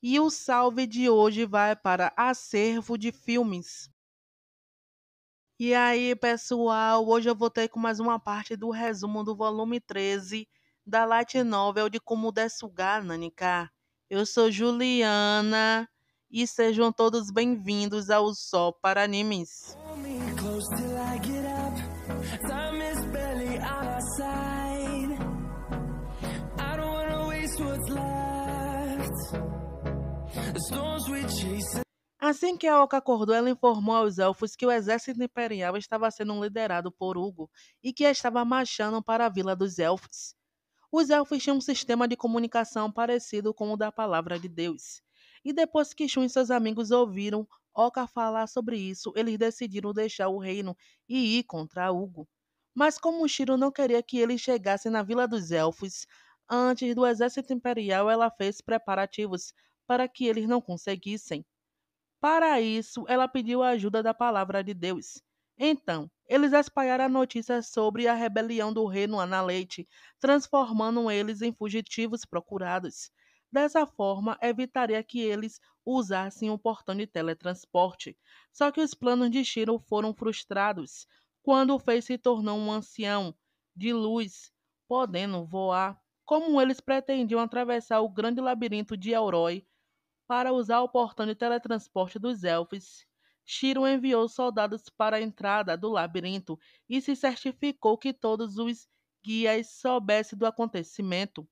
E o salve de hoje vai para acervo de filmes. E aí, pessoal, hoje eu voltei com mais uma parte do resumo do volume 13 da Light Novel de Como Dessugar Nanika. Eu sou Juliana e sejam todos bem-vindos ao Só para Animes. Oh, Assim que a Oca acordou, ela informou aos elfos que o exército imperial estava sendo liderado por Hugo e que estava marchando para a Vila dos Elfos. Os elfos tinham um sistema de comunicação parecido com o da Palavra de Deus. E depois que Shun e seus amigos ouviram Oca falar sobre isso, eles decidiram deixar o reino e ir contra Hugo. Mas como Shiro não queria que eles chegassem na Vila dos Elfos, antes do exército imperial ela fez preparativos para que eles não conseguissem. Para isso, ela pediu a ajuda da palavra de Deus. Então, eles espalharam a notícia sobre a rebelião do rei no Analeite, transformando eles em fugitivos procurados. Dessa forma, evitaria que eles usassem o portão de teletransporte. Só que os planos de Shiro foram frustrados, quando o Fei se tornou um ancião de luz, podendo voar. Como eles pretendiam atravessar o grande labirinto de Elroy, para usar o portão de teletransporte dos elfos, Shiro enviou soldados para a entrada do labirinto e se certificou que todos os guias soubessem do acontecimento.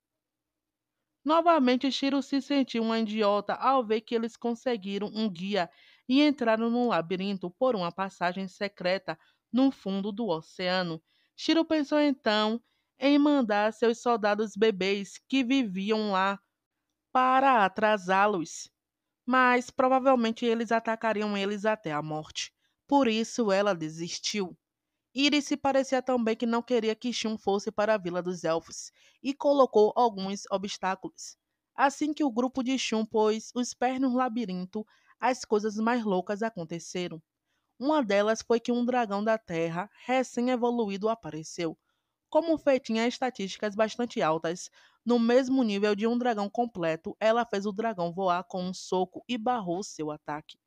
Novamente, Shiro se sentiu um idiota ao ver que eles conseguiram um guia e entraram no labirinto por uma passagem secreta no fundo do oceano. Shiro pensou então em mandar seus soldados bebês que viviam lá para atrasá-los, mas provavelmente eles atacariam eles até a morte. Por isso ela desistiu. Iris parecia também que não queria que Shun fosse para a Vila dos Elfos e colocou alguns obstáculos. Assim que o grupo de Shun pôs os pés no labirinto, as coisas mais loucas aconteceram. Uma delas foi que um dragão da Terra recém-evoluído apareceu. Como feitinha estatísticas bastante altas, no mesmo nível de um dragão completo, ela fez o dragão voar com um soco e barrou seu ataque.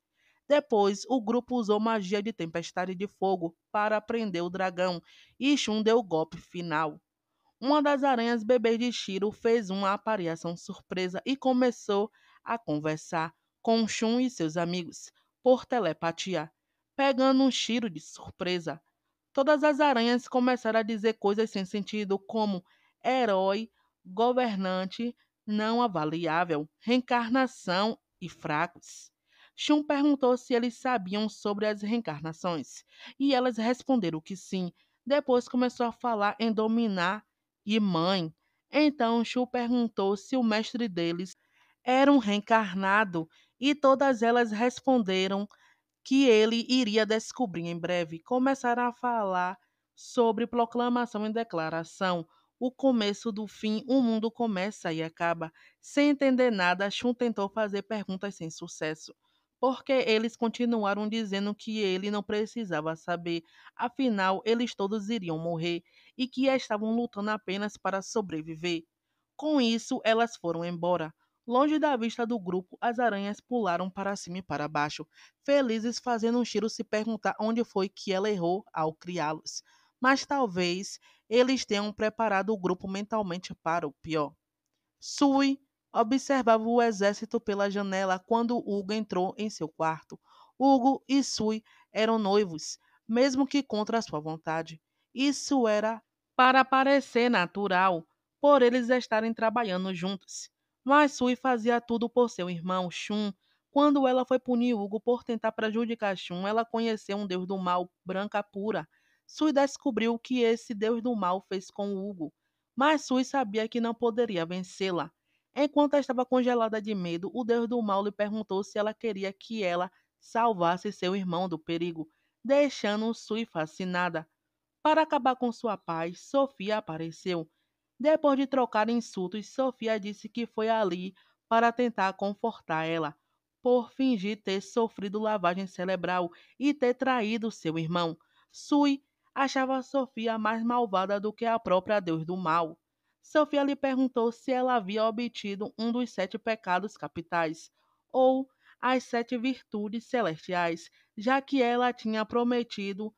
Depois, o grupo usou magia de tempestade de fogo para prender o dragão e Shun deu o golpe final. Uma das aranhas bebê de Shiro fez uma aparição surpresa e começou a conversar com Shun e seus amigos por telepatia, pegando um Shiro de surpresa. Todas as aranhas começaram a dizer coisas sem sentido como herói, governante não avaliável, reencarnação e fracos. Shun perguntou se eles sabiam sobre as reencarnações, e elas responderam que sim. Depois começou a falar em dominar e mãe. Então Shun perguntou se o mestre deles era um reencarnado, e todas elas responderam que ele iria descobrir em breve. Começaram a falar sobre proclamação e declaração o começo do fim, o mundo começa e acaba. Sem entender nada, Shun tentou fazer perguntas sem sucesso, porque eles continuaram dizendo que ele não precisava saber, afinal, eles todos iriam morrer e que estavam lutando apenas para sobreviver. Com isso, elas foram embora. Longe da vista do grupo, as aranhas pularam para cima e para baixo, felizes fazendo um Shiro se perguntar onde foi que ela errou ao criá-los mas talvez eles tenham preparado o grupo mentalmente para o pior. Sui observava o exército pela janela quando Hugo entrou em seu quarto. Hugo e Sui eram noivos, mesmo que contra sua vontade. Isso era para parecer natural, por eles estarem trabalhando juntos. Mas Sui fazia tudo por seu irmão, Shun. Quando ela foi punir Hugo por tentar prejudicar Shun, ela conheceu um deus do mal, branca pura, Sui descobriu o que esse deus do mal fez com Hugo, mas Sui sabia que não poderia vencê-la. Enquanto estava congelada de medo, o deus do mal lhe perguntou se ela queria que ela salvasse seu irmão do perigo, deixando Sui fascinada. Para acabar com sua paz, Sofia apareceu. Depois de trocar insultos, Sofia disse que foi ali para tentar confortar ela, por fingir ter sofrido lavagem cerebral e ter traído seu irmão. Sui achava Sofia mais malvada do que a própria Deus do Mal. Sofia lhe perguntou se ela havia obtido um dos sete pecados capitais, ou as sete virtudes celestiais, já que ela tinha prometido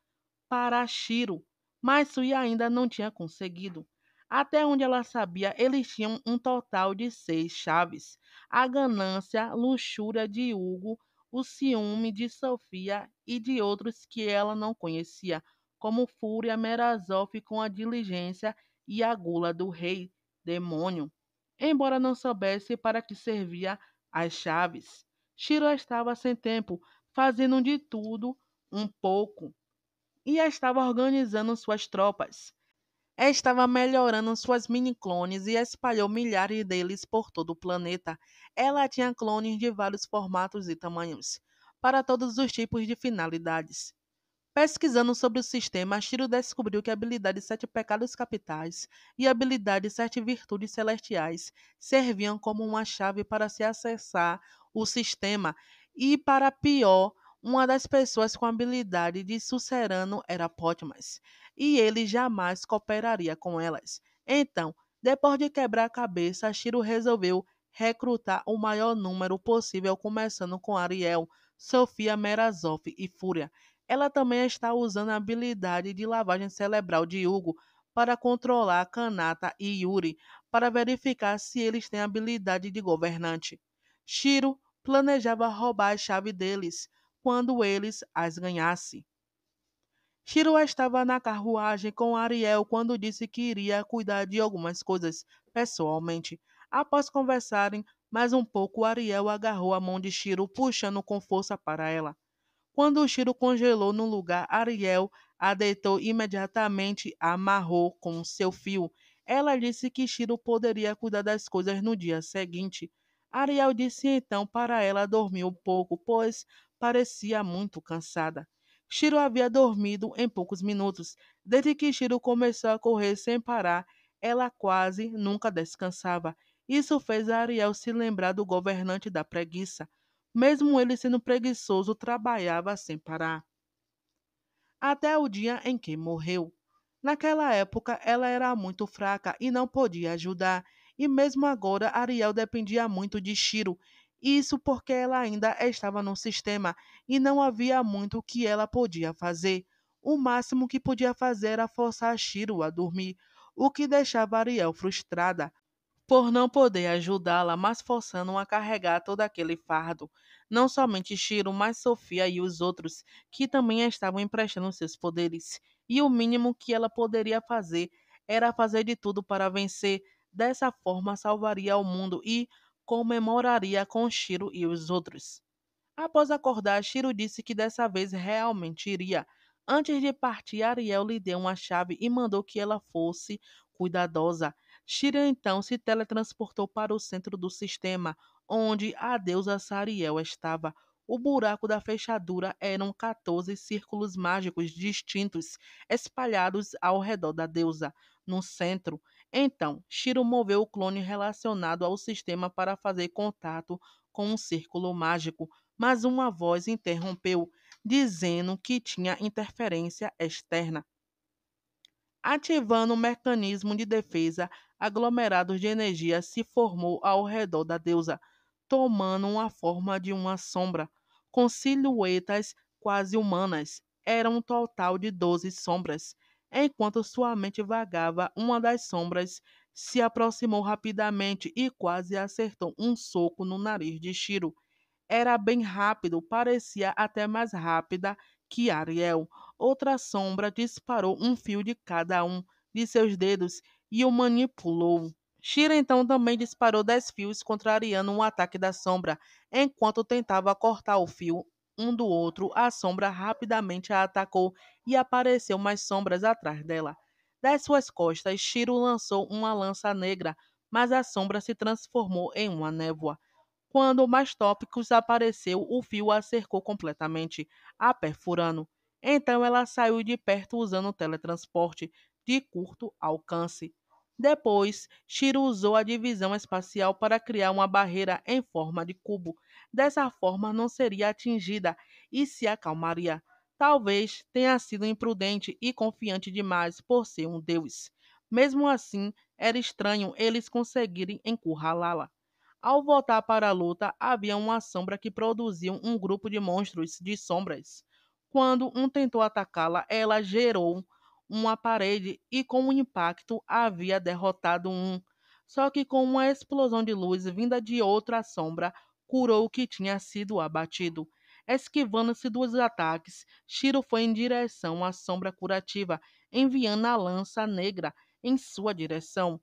para Shiro, mas Sui ainda não tinha conseguido. Até onde ela sabia, eles tinham um total de seis chaves: a ganância, luxúria de Hugo, o ciúme de Sofia e de outros que ela não conhecia, como Fúria, Merazof com a diligência e a gula do rei demônio, embora não soubesse para que servia as chaves. Shiro estava sem tempo, fazendo de tudo um pouco, e estava organizando suas tropas. Estava melhorando suas mini-clones e espalhou milhares deles por todo o planeta. Ela tinha clones de vários formatos e tamanhos, para todos os tipos de finalidades. Pesquisando sobre o sistema, Shiro descobriu que a habilidade Sete Pecados Capitais e a habilidade Sete Virtudes Celestiais serviam como uma chave para se acessar o sistema e, para pior, uma das pessoas com habilidade de Sucerano era Potmas, e ele jamais cooperaria com elas. Então, depois de quebrar a cabeça, Shiro resolveu recrutar o maior número possível, começando com Ariel, Sofia Merazoff e Fúria, ela também está usando a habilidade de lavagem cerebral de Hugo para controlar Kanata e Yuri para verificar se eles têm habilidade de governante. Shiro planejava roubar a chave deles quando eles as ganhassem. Shiro estava na carruagem com Ariel quando disse que iria cuidar de algumas coisas pessoalmente. Após conversarem mais um pouco, Ariel agarrou a mão de Shiro, puxando com força para ela. Quando o tiro congelou no lugar, Ariel a deitou imediatamente, amarrou com seu fio. Ela disse que Shiro poderia cuidar das coisas no dia seguinte. Ariel disse então para ela dormir um pouco, pois parecia muito cansada. Shiro havia dormido em poucos minutos. Desde que Shiro começou a correr sem parar, ela quase nunca descansava. Isso fez Ariel se lembrar do governante da preguiça. Mesmo ele sendo preguiçoso, trabalhava sem assim, parar. Até o dia em que morreu. Naquela época, ela era muito fraca e não podia ajudar, e mesmo agora Ariel dependia muito de Shiro, isso porque ela ainda estava no sistema e não havia muito que ela podia fazer. O máximo que podia fazer era forçar Shiro a dormir, o que deixava Ariel frustrada por não poder ajudá-la, mas forçando-o a carregar todo aquele fardo. Não somente Shiro, mas Sofia e os outros, que também estavam emprestando seus poderes. E o mínimo que ela poderia fazer era fazer de tudo para vencer. Dessa forma, salvaria o mundo e comemoraria com Shiro e os outros. Após acordar, Shiro disse que dessa vez realmente iria. Antes de partir, Ariel lhe deu uma chave e mandou que ela fosse cuidadosa. Shira então se teletransportou para o centro do sistema, onde a deusa Sariel estava. O buraco da fechadura eram 14 círculos mágicos distintos, espalhados ao redor da deusa, no centro. Então, Shiro moveu o clone relacionado ao sistema para fazer contato com um círculo mágico, mas uma voz interrompeu, dizendo que tinha interferência externa ativando o mecanismo de defesa, aglomerados de energia se formou ao redor da deusa, tomando a forma de uma sombra, com silhuetas quase humanas. Era um total de doze sombras. Enquanto sua mente vagava, uma das sombras se aproximou rapidamente e quase acertou um soco no nariz de Shiro. Era bem rápido, parecia até mais rápida que Ariel, outra sombra, disparou um fio de cada um de seus dedos e o manipulou. Shira então também disparou dez fios, contrariando um ataque da sombra. Enquanto tentava cortar o fio um do outro, a sombra rapidamente a atacou e apareceu mais sombras atrás dela. Das suas costas, Shiro lançou uma lança negra, mas a sombra se transformou em uma névoa. Quando mais tópicos apareceu, o fio a cercou completamente, a perfurando. Então ela saiu de perto usando o teletransporte de curto alcance. Depois, Shiro usou a divisão espacial para criar uma barreira em forma de cubo. Dessa forma, não seria atingida e se acalmaria. Talvez tenha sido imprudente e confiante demais por ser um deus. Mesmo assim, era estranho eles conseguirem encurralá-la. Ao voltar para a luta, havia uma sombra que produziu um grupo de monstros de sombras. Quando um tentou atacá-la, ela gerou uma parede e, com o um impacto, havia derrotado um. Só que, com uma explosão de luz vinda de outra sombra, curou o que tinha sido abatido. Esquivando-se dos ataques, Shiro foi em direção à sombra curativa, enviando a lança negra em sua direção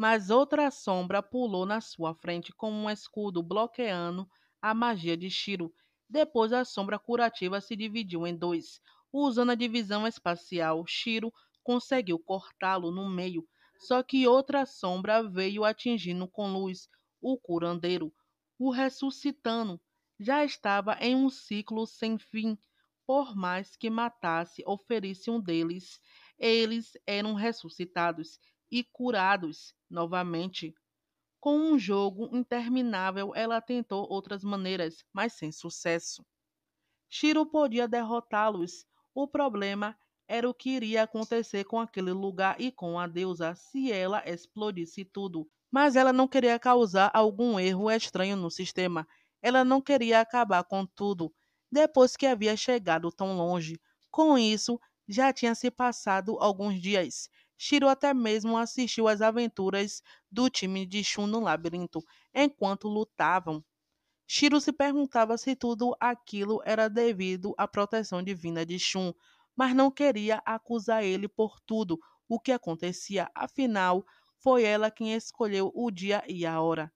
mas outra sombra pulou na sua frente como um escudo bloqueando a magia de Shiro. Depois a sombra curativa se dividiu em dois. Usando a divisão espacial, Shiro conseguiu cortá-lo no meio, só que outra sombra veio atingindo com luz o curandeiro, o ressuscitando. Já estava em um ciclo sem fim. Por mais que matasse ou ferisse um deles, eles eram ressuscitados e curados novamente. Com um jogo interminável, ela tentou outras maneiras, mas sem sucesso. Shiro podia derrotá-los. O problema era o que iria acontecer com aquele lugar e com a deusa se ela explodisse tudo. Mas ela não queria causar algum erro estranho no sistema. Ela não queria acabar com tudo, depois que havia chegado tão longe. Com isso, já tinha se passado alguns dias Shiro até mesmo assistiu às aventuras do time de Shun no labirinto, enquanto lutavam. Shiro se perguntava se tudo aquilo era devido à proteção divina de Shun, mas não queria acusar ele por tudo o que acontecia, afinal, foi ela quem escolheu o dia e a hora.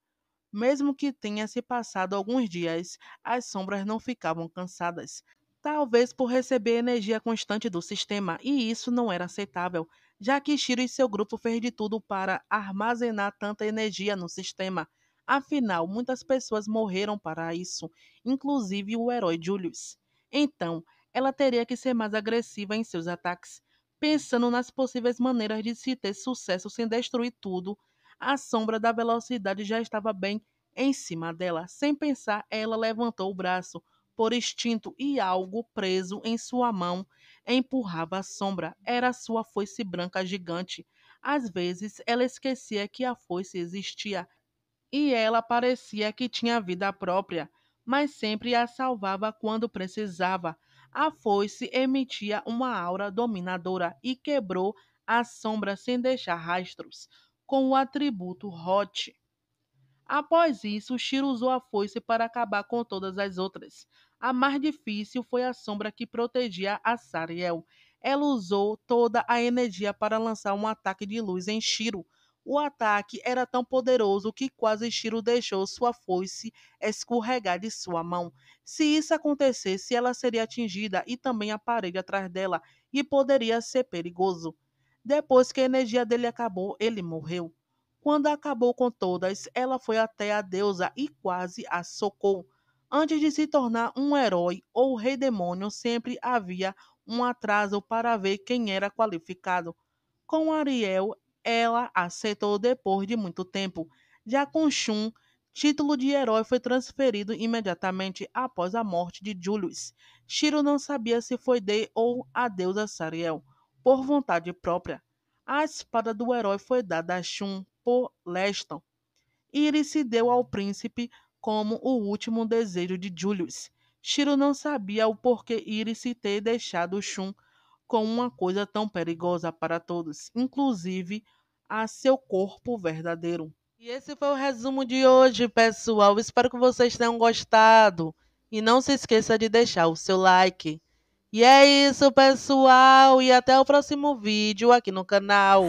Mesmo que tenha se passado alguns dias, as sombras não ficavam cansadas. Talvez por receber energia constante do sistema, e isso não era aceitável já que Shiro e seu grupo fez de tudo para armazenar tanta energia no sistema. Afinal, muitas pessoas morreram para isso, inclusive o herói Julius. Então, ela teria que ser mais agressiva em seus ataques, pensando nas possíveis maneiras de se ter sucesso sem destruir tudo. A sombra da velocidade já estava bem em cima dela. Sem pensar, ela levantou o braço por instinto e algo preso em sua mão empurrava a sombra. Era sua foice branca gigante. Às vezes ela esquecia que a foice existia e ela parecia que tinha vida própria, mas sempre a salvava quando precisava. A foice emitia uma aura dominadora e quebrou a sombra sem deixar rastros, com o atributo Hot. Após isso, Shiro usou a foice para acabar com todas as outras. A mais difícil foi a sombra que protegia a Sariel. Ela usou toda a energia para lançar um ataque de luz em Shiro. O ataque era tão poderoso que quase Shiro deixou sua foice escorregar de sua mão. Se isso acontecesse, ela seria atingida e também a parede atrás dela, e poderia ser perigoso. Depois que a energia dele acabou, ele morreu. Quando acabou com todas, ela foi até a deusa e quase a socou. Antes de se tornar um herói ou rei demônio, sempre havia um atraso para ver quem era qualificado. Com Ariel, ela aceitou depois de muito tempo. Já com Shun, título de herói foi transferido imediatamente após a morte de Julius. Shiro não sabia se foi Dei ou a deusa Sariel, por vontade própria. A espada do herói foi dada a Shun por Leston. Iris se deu ao príncipe como o último desejo de Julius. Shiro não sabia o porquê Iris ter deixado Shun com uma coisa tão perigosa para todos, inclusive a seu corpo verdadeiro. E esse foi o resumo de hoje, pessoal. Espero que vocês tenham gostado. E não se esqueça de deixar o seu like. E é isso, pessoal. E até o próximo vídeo aqui no canal.